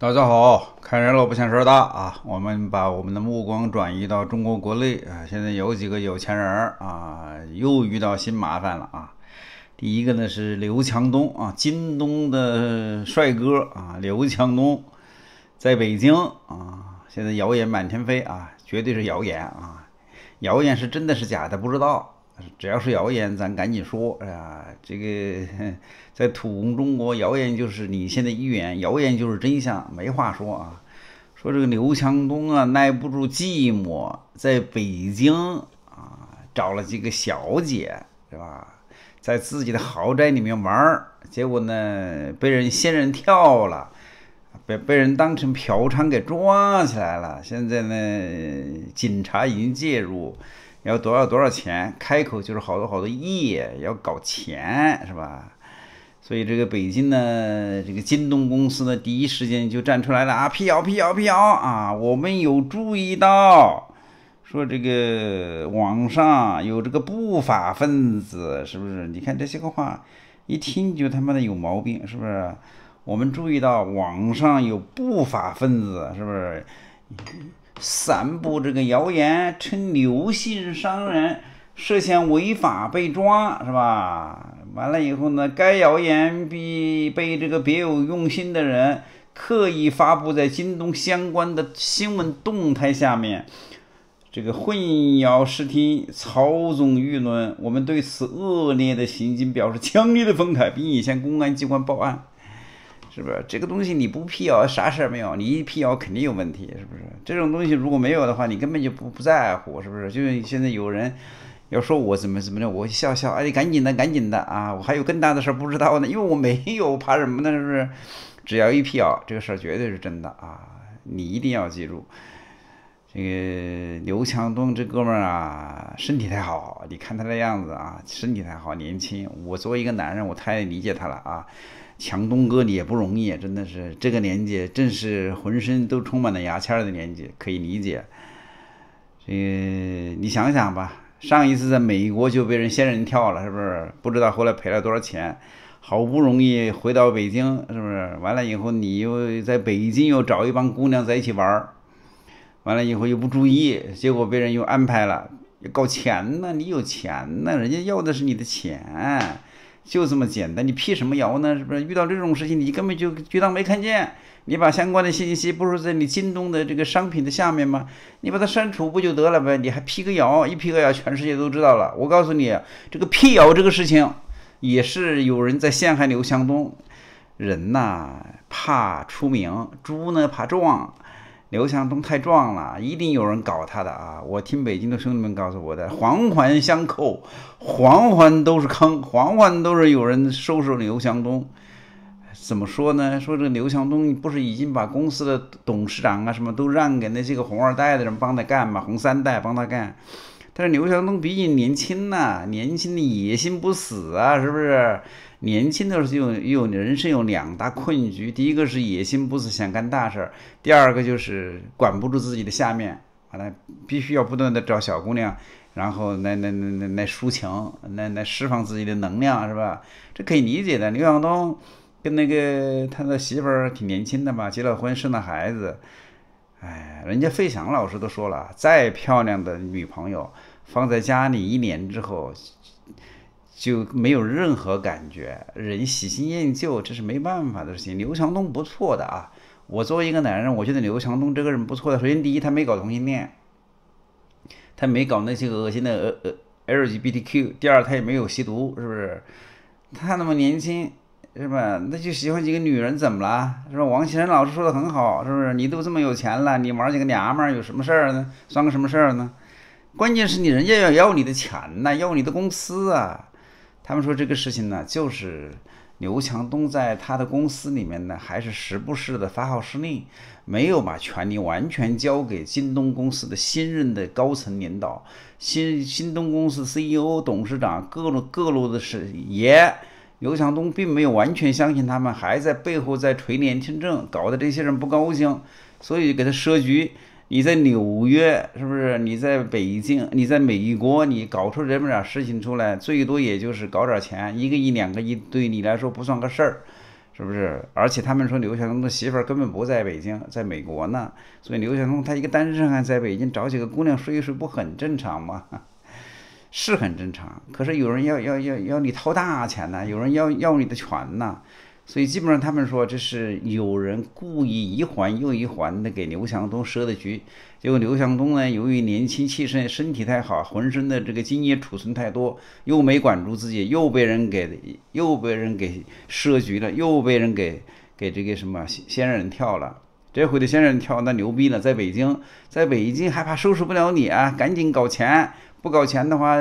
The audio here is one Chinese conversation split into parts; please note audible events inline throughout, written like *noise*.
大家好，看热闹不嫌事儿大啊！我们把我们的目光转移到中国国内啊，现在有几个有钱人啊，又遇到新麻烦了啊。第一个呢是刘强东啊，京东的帅哥啊，刘强东在北京啊，现在谣言满天飞啊，绝对是谣言啊，谣言是真的是假的不知道。只要是谣言，咱赶紧说。哎呀，这个 *laughs* 在土共中国，谣言就是你现在预言，谣言就是真相，没话说啊。说这个刘强东啊，耐不住寂寞，在北京啊找了几个小姐，对吧？在自己的豪宅里面玩，结果呢被人仙人跳了，被被人当成嫖娼给抓起来了。现在呢，警察已经介入。要多少多少钱？开口就是好多好多亿，要搞钱是吧？所以这个北京呢，这个京东公司呢，第一时间就站出来了啊！辟谣辟谣辟谣啊！我们有注意到，说这个网上有这个不法分子，是不是？你看这些个话，一听就他妈的有毛病，是不是？我们注意到网上有不法分子，是不是？散布这个谣言称刘姓商人涉嫌违法被抓，是吧？完了以后呢，该谣言被被这个别有用心的人刻意发布在京东相关的新闻动态下面，这个混淆视听、操纵舆论。我们对此恶劣的行径表示强烈的愤慨，并已向公安机关报案。是不是这个东西你不辟谣啥事儿没有？你一辟谣肯定有问题，是不是？这种东西如果没有的话，你根本就不不在乎，是不是？就是现在有人要说我怎么怎么的，我就笑笑，哎，赶紧的，赶紧的啊！我还有更大的事儿不知道呢，因为我没有，我怕什么呢？是不是？只要一辟谣，这个事儿绝对是真的啊！你一定要记住。这个刘强东这哥们儿啊，身体太好，你看他那样子啊，身体太好，年轻。我作为一个男人，我太理解他了啊。强东哥，你也不容易，真的是这个年纪，正是浑身都充满了牙签的年纪，可以理解。这个你想想吧，上一次在美国就被人仙人跳了，是不是？不知道后来赔了多少钱。好不容易回到北京，是不是？完了以后，你又在北京又找一帮姑娘在一起玩儿。完了以后又不注意，结果被人又安排了，搞钱呢。你有钱呢，人家要的是你的钱，就这么简单。你辟什么谣呢？是不是遇到这种事情，你根本就就当没看见？你把相关的信息不是在你京东的这个商品的下面吗？你把它删除不就得了呗？你还辟个谣，一辟个谣，全世界都知道了。我告诉你，这个辟谣这个事情也是有人在陷害刘强东。人呐，怕出名，猪呢怕壮。刘强东太壮了，一定有人搞他的啊！我听北京的兄弟们告诉我的，环环相扣，环环都是坑，环环都是有人收拾刘强东。怎么说呢？说这刘强东不是已经把公司的董事长啊什么都让给那些个红二代的人帮他干嘛？红三代帮他干。但是刘强东毕竟年轻呐，年轻的野心不死啊，是不是？年轻的时候就有人生有两大困局，第一个是野心，不是想干大事儿；第二个就是管不住自己的下面完了必须要不断的找小姑娘，然后来来来来来抒情，来来释放自己的能量，是吧？这可以理解的。刘强东跟那个他的媳妇儿挺年轻的嘛，结了婚生了孩子，哎，人家费翔老师都说了，再漂亮的女朋友放在家里一年之后。就没有任何感觉，人喜新厌旧，这是没办法的事情。刘强东不错的啊，我作为一个男人，我觉得刘强东这个人不错的。首先第一，他没搞同性恋，他没搞那些恶心的呃呃 LGBTQ。第二，他也没有吸毒，是不是？他那么年轻，是吧？那就喜欢几个女人怎么了？是吧？王心凌老师说的很好，是不是？你都这么有钱了，你玩几个娘们儿有什么事儿呢？算个什么事儿呢？关键是你人家要要你的钱呐，要你的公司啊。他们说这个事情呢，就是刘强东在他的公司里面呢，还是时不时的发号施令，没有把权力完全交给京东公司的新任的高层领导，新新东公司 CEO、董事长，各路各路的是爷，刘强东并没有完全相信他们，还在背后在垂帘听政，搞得这些人不高兴，所以给他设局。你在纽约是不是？你在北京，你在美国，你搞出这么点儿事情出来，最多也就是搞点儿钱，一个亿、两个亿，对你来说不算个事儿，是不是？而且他们说刘强东的媳妇儿根本不在北京，在美国呢。所以刘强东他一个单身汉在北京找几个姑娘睡一睡，不很正常吗？*laughs* 是很正常。可是有人要要要要你掏大钱呢，有人要要你的权呢。所以基本上他们说这是有人故意一环又一环的给刘强东设的局，结果刘强东呢，由于年轻气盛，身体太好，浑身的这个精液储存太多，又没管住自己，又被人给又被人给设局了，又被人给给这个什么仙人跳了。这回的仙人跳那牛逼了，在北京，在北京还怕收拾不了你啊？赶紧搞钱，不搞钱的话，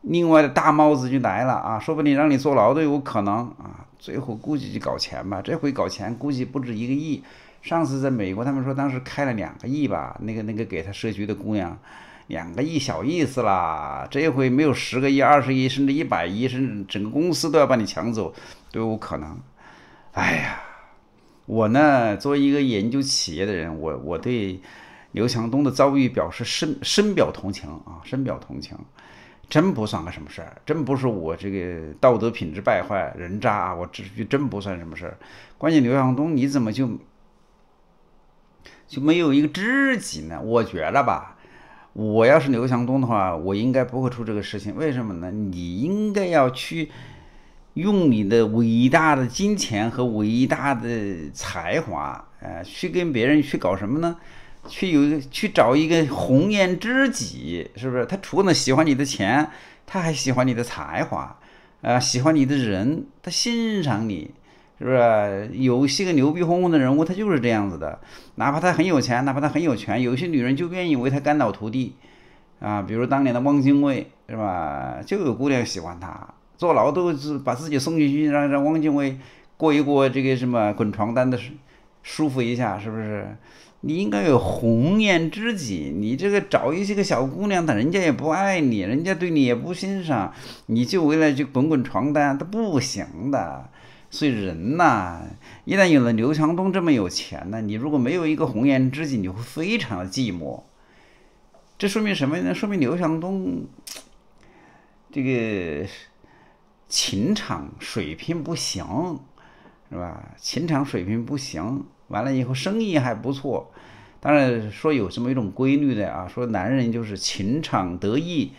另外的大帽子就来了啊！说不定让你坐牢都有可能啊！最后估计就搞钱吧，这回搞钱估计不止一个亿。上次在美国，他们说当时开了两个亿吧，那个那个给他设局的姑娘，两个亿小意思啦。这回没有十个亿、二十亿，甚至一百亿，甚至整个公司都要把你抢走，都有可能。哎呀，我呢作为一个研究企业的人，我我对刘强东的遭遇表示深深表同情啊，深表同情。真不算个什么事儿，真不是我这个道德品质败坏、人渣我这真不算什么事儿。关键刘强东，你怎么就就没有一个知己呢？我觉得吧，我要是刘强东的话，我应该不会出这个事情。为什么呢？你应该要去用你的伟大的金钱和伟大的才华，呃，去跟别人去搞什么呢？去有一个去找一个红颜知己，是不是？他除了喜欢你的钱，他还喜欢你的才华，呃，喜欢你的人，他欣赏你，是不是？有些个牛逼哄哄的人物，他就是这样子的。哪怕他很有钱，哪怕他很有权，有些女人就愿意为他肝脑涂地，啊，比如当年的汪精卫，是吧？就有姑娘喜欢他，坐牢都是把自己送进去，让让汪精卫过一过这个什么滚床单的事。舒服一下是不是？你应该有红颜知己。你这个找一些个小姑娘，人家也不爱你，人家对你也不欣赏，你就为了去滚滚床单，他不行的。所以人呐，一旦有了刘强东这么有钱呢，你如果没有一个红颜知己，你会非常的寂寞。这说明什么呢？说明刘强东这个情场水平不行。是吧？情场水平不行，完了以后生意还不错。当然说有这么一种规律的啊，说男人就是情场得意，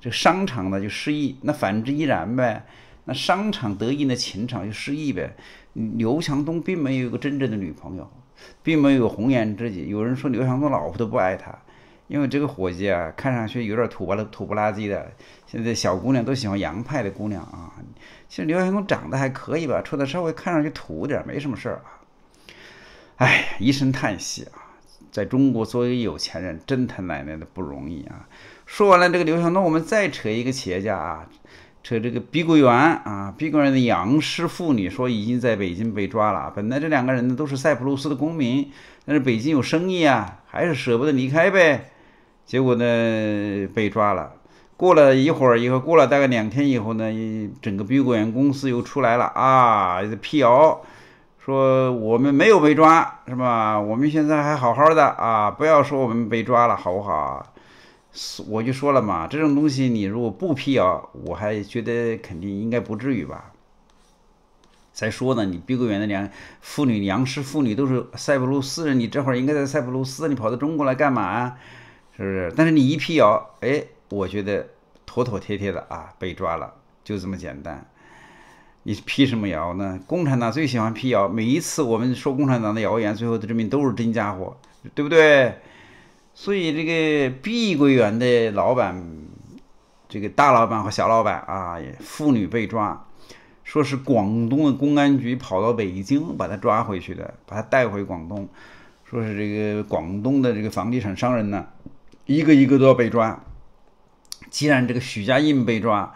这商场呢就失意，那反之亦然呗。那商场得意呢，情场就失意呗。刘强东并没有一个真正的女朋友，并没有红颜知己。有人说刘强东老婆都不爱他。因为这个伙计啊，看上去有点土不拉土不拉叽的。现在小姑娘都喜欢洋派的姑娘啊。其实刘强东长得还可以吧，穿的稍微看上去土点，没什么事儿啊。哎，一声叹息啊，在中国作为有钱人真他奶奶的不容易啊。说完了这个刘强东，我们再扯一个企业家啊，扯这个碧桂园啊，碧桂园的杨氏妇女说已经在北京被抓了。本来这两个人呢都是塞浦路斯的公民，但是北京有生意啊，还是舍不得离开呗。结果呢，被抓了。过了一会儿以后，过了大概两天以后呢，整个碧桂园公司又出来了啊，辟谣，说我们没有被抓，是吧？我们现在还好好的啊，不要说我们被抓了，好不好？我就说了嘛，这种东西你如果不辟谣，我还觉得肯定应该不至于吧。再说呢，你碧桂园的良妇女、良师、妇女都是塞浦路斯人，你这会儿应该在塞浦路斯，你跑到中国来干嘛？是不是？但是你一辟谣，哎，我觉得妥妥帖帖的啊，被抓了，就这么简单。你辟什么谣呢？共产党最喜欢辟谣，每一次我们说共产党的谣言，最后的证明都是真家伙，对不对？所以这个碧桂园的老板，这个大老板和小老板啊，妇女被抓，说是广东的公安局跑到北京把他抓回去的，把他带回广东，说是这个广东的这个房地产商人呢。一个一个都要被抓。既然这个许家印被抓，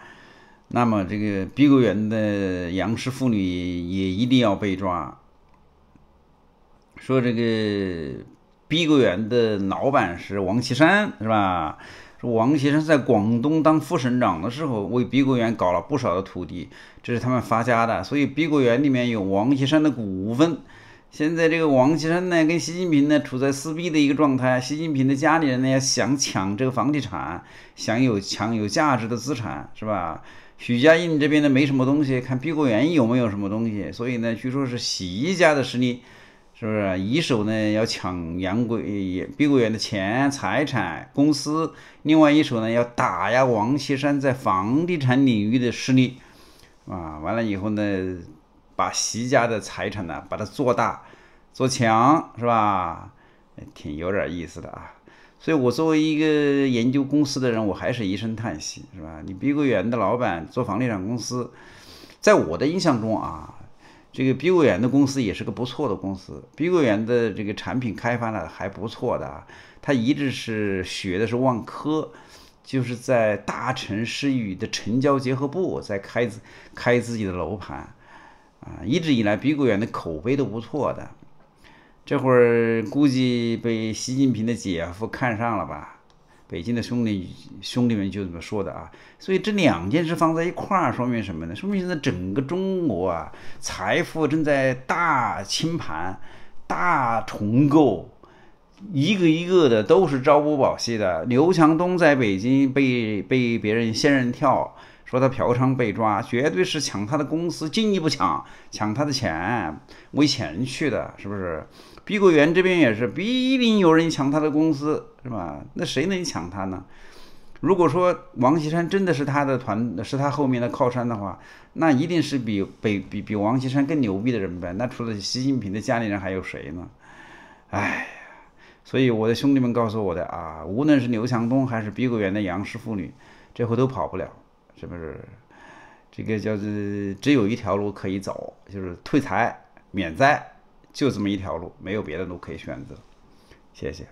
那么这个碧桂园的杨氏妇女也一定要被抓。说这个碧桂园的老板是王岐山，是吧？说王岐山在广东当副省长的时候，为碧桂园搞了不少的土地，这是他们发家的。所以碧桂园里面有王岐山的股份。现在这个王岐山呢，跟习近平呢处在撕逼的一个状态。习近平的家里人呢要想抢这个房地产，想有抢有价值的资产，是吧？许家印这边呢没什么东西，看碧桂园有没有什么东西。所以呢，据说是习家的实力，是不是一手呢要抢杨贵碧桂园的钱、财产、公司，另外一手呢要打压王岐山在房地产领域的势力，啊，完了以后呢？把习家的财产呢，把它做大做强，是吧？挺有点意思的啊。所以，我作为一个研究公司的人，我还是一声叹息，是吧？你碧桂园的老板做房地产公司，在我的印象中啊，这个碧桂园的公司也是个不错的公司。碧桂园的这个产品开发呢还不错的，他一直是学的是万科，就是在大城市与的城郊结合部在开开自己的楼盘。啊，一直以来碧桂园的口碑都不错的，这会儿估计被习近平的姐夫看上了吧？北京的兄弟兄弟们就这么说的啊。所以这两件事放在一块儿，说明什么呢？说明现在整个中国啊，财富正在大清盘、大重构，一个一个的都是朝不保夕的。刘强东在北京被被别人仙人跳。说他嫖娼被抓，绝对是抢他的公司，进一步抢抢他的钱，为钱去的，是不是？碧桂园这边也是，必定有人抢他的公司，是吧？那谁能抢他呢？如果说王岐山真的是他的团，是他后面的靠山的话，那一定是比比比比王岐山更牛逼的人呗？那除了习近平的家里人还有谁呢？哎呀，所以我的兄弟们告诉我的啊，无论是刘强东还是碧桂园的杨氏妇女，这回都跑不了。是不是这个叫是只有一条路可以走，就是退财免灾，就这么一条路，没有别的路可以选择。谢谢。